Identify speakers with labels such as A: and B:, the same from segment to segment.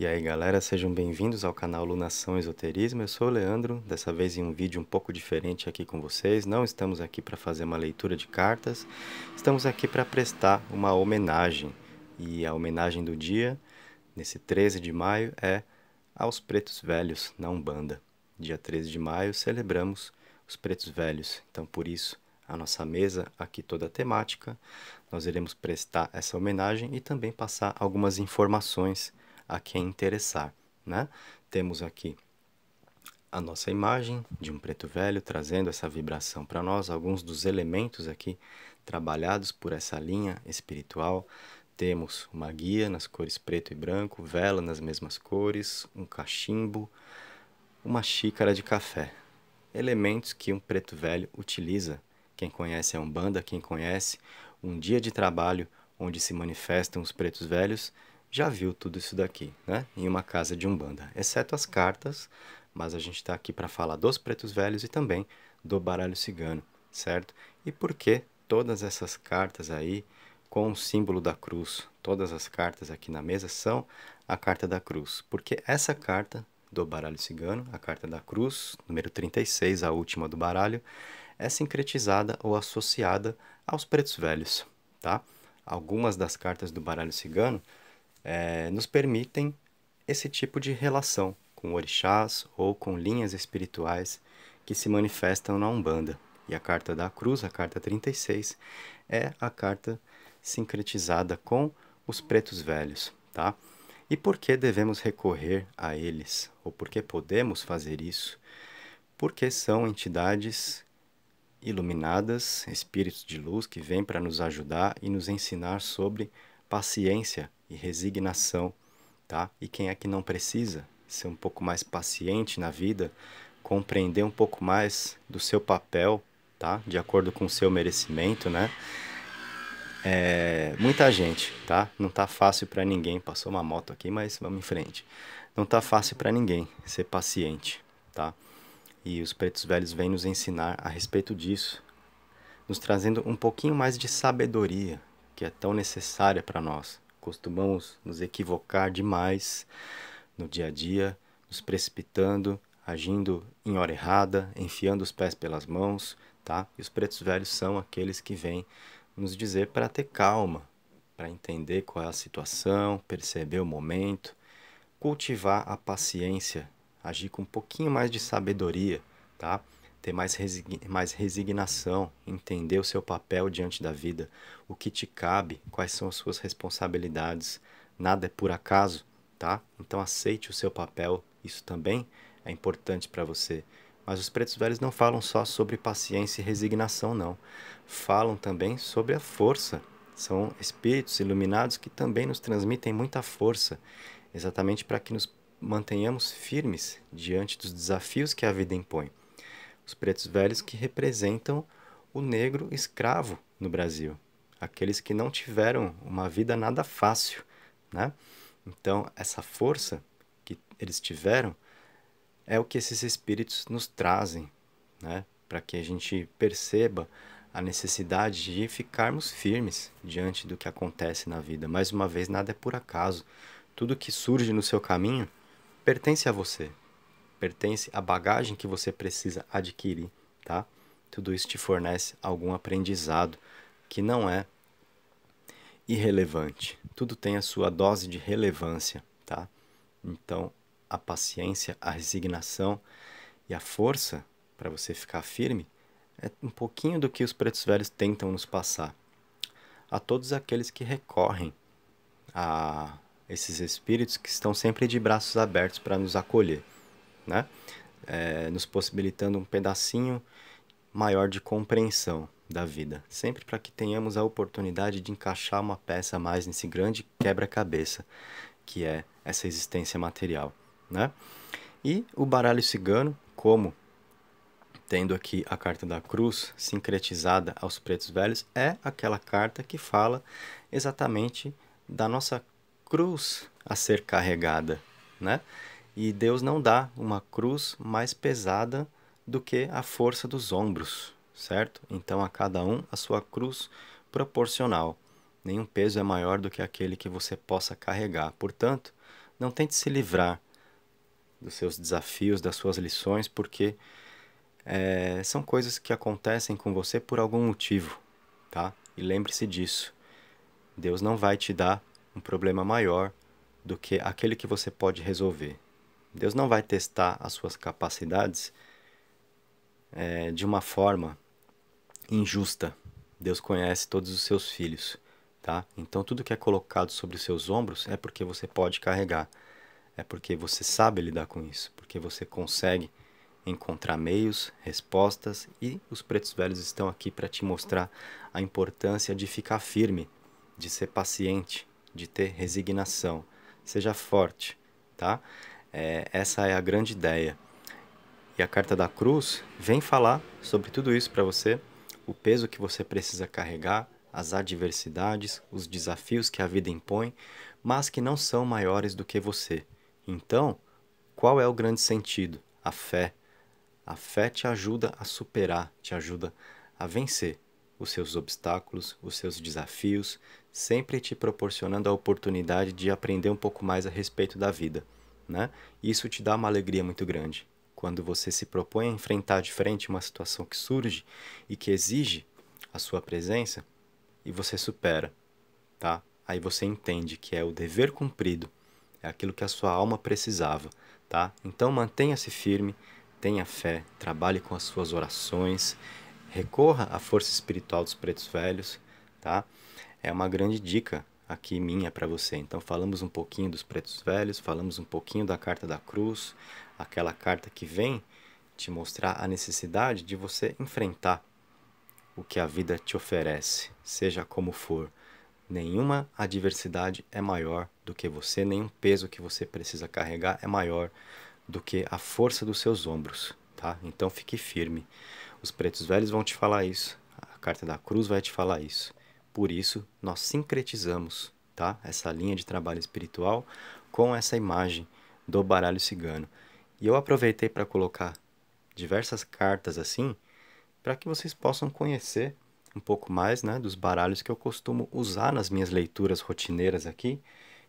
A: E aí galera, sejam bem-vindos ao canal Lunação Esoterismo, eu sou o Leandro, dessa vez em um vídeo um pouco diferente aqui com vocês, não estamos aqui para fazer uma leitura de cartas, estamos aqui para prestar uma homenagem, e a homenagem do dia, nesse 13 de maio, é aos pretos velhos na Umbanda. Dia 13 de maio celebramos os pretos velhos, então por isso a nossa mesa aqui toda temática, nós iremos prestar essa homenagem e também passar algumas informações a quem interessar, né? Temos aqui a nossa imagem de um preto velho trazendo essa vibração para nós, alguns dos elementos aqui trabalhados por essa linha espiritual. Temos uma guia nas cores preto e branco, vela nas mesmas cores, um cachimbo, uma xícara de café. Elementos que um preto velho utiliza. Quem conhece a Umbanda, quem conhece um dia de trabalho onde se manifestam os pretos velhos, já viu tudo isso daqui, né? Em uma casa de umbanda, exceto as cartas, mas a gente está aqui para falar dos pretos velhos e também do baralho cigano, certo? E por que todas essas cartas aí com o símbolo da cruz? Todas as cartas aqui na mesa são a carta da cruz, porque essa carta do baralho cigano, a carta da cruz, número 36, a última do baralho, é sincretizada ou associada aos pretos velhos, tá? Algumas das cartas do baralho cigano é, nos permitem esse tipo de relação com orixás ou com linhas espirituais que se manifestam na Umbanda. E a carta da cruz, a carta 36, é a carta sincretizada com os pretos velhos, tá? E por que devemos recorrer a eles? Ou por que podemos fazer isso? Porque são entidades iluminadas, espíritos de luz que vêm para nos ajudar e nos ensinar sobre paciência e resignação, tá? E quem é que não precisa ser um pouco mais paciente na vida, compreender um pouco mais do seu papel, tá? De acordo com o seu merecimento, né? É, muita gente, tá? Não tá fácil para ninguém. Passou uma moto aqui, mas vamos em frente. Não tá fácil para ninguém ser paciente, tá? E os pretos velhos vêm nos ensinar a respeito disso, nos trazendo um pouquinho mais de sabedoria que é tão necessária para nós, Costumamos nos equivocar demais no dia a dia, nos precipitando, agindo em hora errada, enfiando os pés pelas mãos, tá? E os pretos velhos são aqueles que vêm nos dizer para ter calma, para entender qual é a situação, perceber o momento, cultivar a paciência, agir com um pouquinho mais de sabedoria, tá? ter mais, mais resignação, entender o seu papel diante da vida, o que te cabe, quais são as suas responsabilidades. Nada é por acaso, tá? Então aceite o seu papel, isso também é importante para você. Mas os pretos velhos não falam só sobre paciência e resignação, não. Falam também sobre a força. São espíritos iluminados que também nos transmitem muita força, exatamente para que nos mantenhamos firmes diante dos desafios que a vida impõe os pretos velhos que representam o negro escravo no Brasil, aqueles que não tiveram uma vida nada fácil, né? Então, essa força que eles tiveram é o que esses espíritos nos trazem, né? Para que a gente perceba a necessidade de ficarmos firmes diante do que acontece na vida. Mais uma vez, nada é por acaso. Tudo que surge no seu caminho pertence a você, pertence à bagagem que você precisa adquirir, tá? Tudo isso te fornece algum aprendizado que não é irrelevante. Tudo tem a sua dose de relevância, tá? Então, a paciência, a resignação e a força para você ficar firme é um pouquinho do que os pretos velhos tentam nos passar. A todos aqueles que recorrem a esses espíritos que estão sempre de braços abertos para nos acolher né? É, nos possibilitando um pedacinho maior de compreensão da vida, sempre para que tenhamos a oportunidade de encaixar uma peça a mais nesse grande quebra-cabeça que é essa existência material, né? E o baralho cigano, como tendo aqui a carta da cruz sincretizada aos pretos velhos, é aquela carta que fala exatamente da nossa cruz a ser carregada, né? E Deus não dá uma cruz mais pesada do que a força dos ombros, certo? Então a cada um a sua cruz proporcional. Nenhum peso é maior do que aquele que você possa carregar. Portanto, não tente se livrar dos seus desafios, das suas lições, porque é, são coisas que acontecem com você por algum motivo, tá? E lembre-se disso. Deus não vai te dar um problema maior do que aquele que você pode resolver. Deus não vai testar as suas capacidades é, de uma forma injusta. Deus conhece todos os seus filhos, tá? Então tudo que é colocado sobre os seus ombros é porque você pode carregar, é porque você sabe lidar com isso, porque você consegue encontrar meios, respostas e os pretos velhos estão aqui para te mostrar a importância de ficar firme, de ser paciente, de ter resignação. Seja forte, tá? É, essa é a grande ideia. E a carta da cruz vem falar sobre tudo isso para você, o peso que você precisa carregar, as adversidades, os desafios que a vida impõe, mas que não são maiores do que você. Então, qual é o grande sentido? A fé. A fé te ajuda a superar, te ajuda a vencer os seus obstáculos, os seus desafios, sempre te proporcionando a oportunidade de aprender um pouco mais a respeito da vida né? Isso te dá uma alegria muito grande. Quando você se propõe a enfrentar de frente uma situação que surge e que exige a sua presença e você supera, tá? Aí você entende que é o dever cumprido, é aquilo que a sua alma precisava, tá? Então mantenha-se firme, tenha fé, trabalhe com as suas orações, recorra à força espiritual dos pretos velhos, tá? É uma grande dica aqui minha para você. Então falamos um pouquinho dos pretos velhos, falamos um pouquinho da carta da cruz, aquela carta que vem te mostrar a necessidade de você enfrentar o que a vida te oferece, seja como for. Nenhuma adversidade é maior do que você, nenhum peso que você precisa carregar é maior do que a força dos seus ombros, tá? Então fique firme. Os pretos velhos vão te falar isso, a carta da cruz vai te falar isso. Por isso, nós sincretizamos tá? essa linha de trabalho espiritual com essa imagem do baralho cigano. E eu aproveitei para colocar diversas cartas assim, para que vocês possam conhecer um pouco mais né, dos baralhos que eu costumo usar nas minhas leituras rotineiras aqui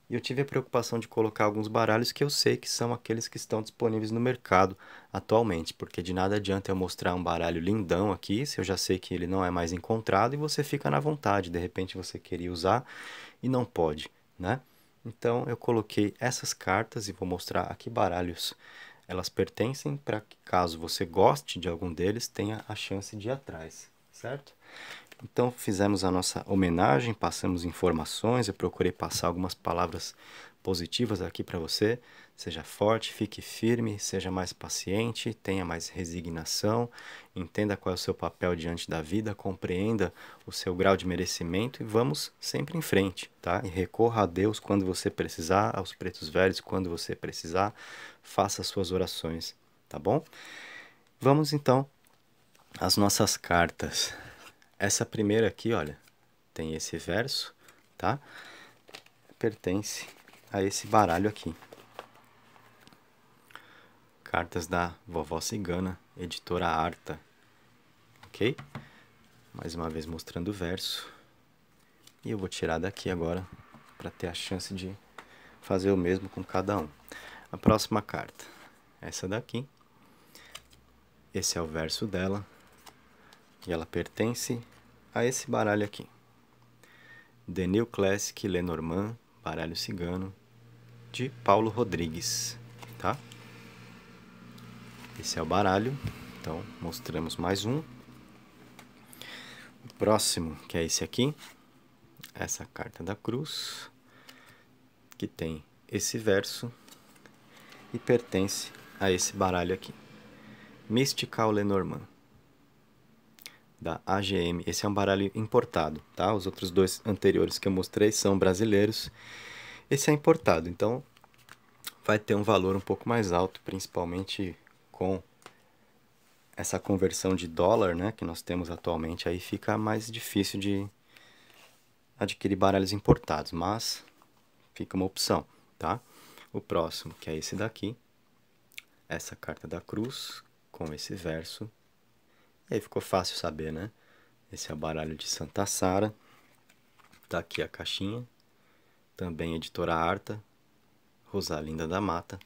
A: e eu tive a preocupação de colocar alguns baralhos que eu sei que são aqueles que estão disponíveis no mercado atualmente, porque de nada adianta eu mostrar um baralho lindão aqui, se eu já sei que ele não é mais encontrado e você fica na vontade, de repente você queria usar e não pode, né? Então eu coloquei essas cartas e vou mostrar a que baralhos elas pertencem para que caso você goste de algum deles tenha a chance de ir atrás, certo? Então fizemos a nossa homenagem, passamos informações, eu procurei passar algumas palavras positivas aqui para você. Seja forte, fique firme, seja mais paciente, tenha mais resignação, entenda qual é o seu papel diante da vida, compreenda o seu grau de merecimento e vamos sempre em frente, tá? E recorra a Deus quando você precisar, aos pretos velhos quando você precisar, faça suas orações, tá bom? Vamos então às nossas cartas. Essa primeira aqui, olha, tem esse verso, tá? Pertence a esse baralho aqui. Cartas da Vovó Cigana, editora Arta. Ok? Mais uma vez mostrando o verso. E eu vou tirar daqui agora para ter a chance de fazer o mesmo com cada um. A próxima carta, essa daqui. Esse é o verso dela e ela pertence a esse baralho aqui. The New Classic Lenormand, baralho cigano, de Paulo Rodrigues, tá? Esse é o baralho, então mostramos mais um. O próximo, que é esse aqui, essa carta da cruz, que tem esse verso e pertence a esse baralho aqui. Mystical Lenormand da AGM. Esse é um baralho importado, tá? Os outros dois anteriores que eu mostrei são brasileiros. Esse é importado, então vai ter um valor um pouco mais alto, principalmente com essa conversão de dólar, né, que nós temos atualmente, aí fica mais difícil de adquirir baralhos importados, mas fica uma opção, tá? O próximo, que é esse daqui, essa carta da cruz com esse verso e aí ficou fácil saber, né? Esse é o baralho de Santa Sara. Tá aqui a caixinha. Também editora Arta. Rosalinda da Mata.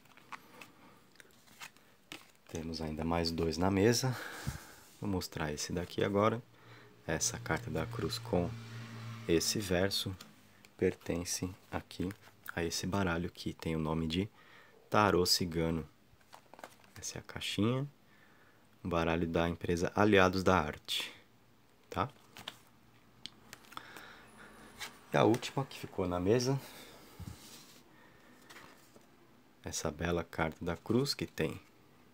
A: Temos ainda mais dois na mesa. Vou mostrar esse daqui agora. Essa carta da cruz com esse verso pertence aqui a esse baralho que tem o nome de Tarô Cigano. Essa é a caixinha no baralho da empresa Aliados da Arte, tá? E a última que ficou na mesa, essa bela carta da cruz que tem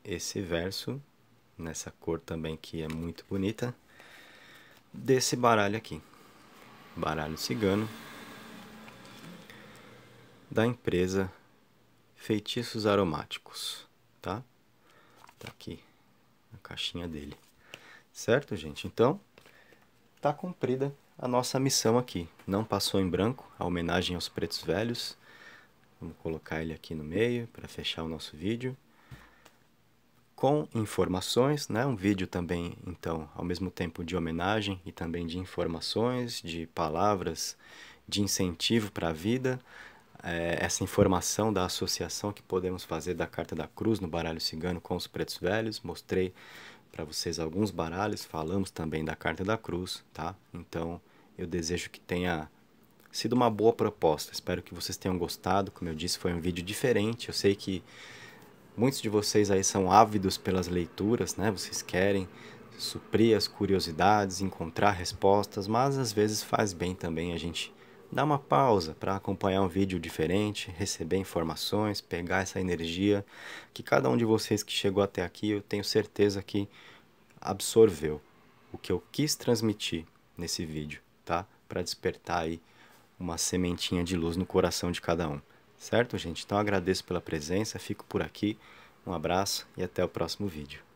A: esse verso nessa cor também que é muito bonita desse baralho aqui, baralho cigano da empresa Feitiços Aromáticos, tá? Tá aqui na caixinha dele. Certo, gente? Então, tá cumprida a nossa missão aqui. Não passou em branco, a homenagem aos pretos velhos. Vamos colocar ele aqui no meio para fechar o nosso vídeo. Com informações, né? Um vídeo também, então, ao mesmo tempo de homenagem e também de informações, de palavras de incentivo para a vida, é, essa informação da associação que podemos fazer da Carta da Cruz no baralho cigano com os pretos velhos. Mostrei para vocês alguns baralhos, falamos também da Carta da Cruz, tá? Então eu desejo que tenha sido uma boa proposta. Espero que vocês tenham gostado. Como eu disse, foi um vídeo diferente. Eu sei que muitos de vocês aí são ávidos pelas leituras, né? Vocês querem suprir as curiosidades, encontrar respostas, mas às vezes faz bem também a gente Dá uma pausa para acompanhar um vídeo diferente, receber informações, pegar essa energia que cada um de vocês que chegou até aqui, eu tenho certeza que absorveu o que eu quis transmitir nesse vídeo, tá? Para despertar aí uma sementinha de luz no coração de cada um. Certo, gente? Então agradeço pela presença, fico por aqui. Um abraço e até o próximo vídeo.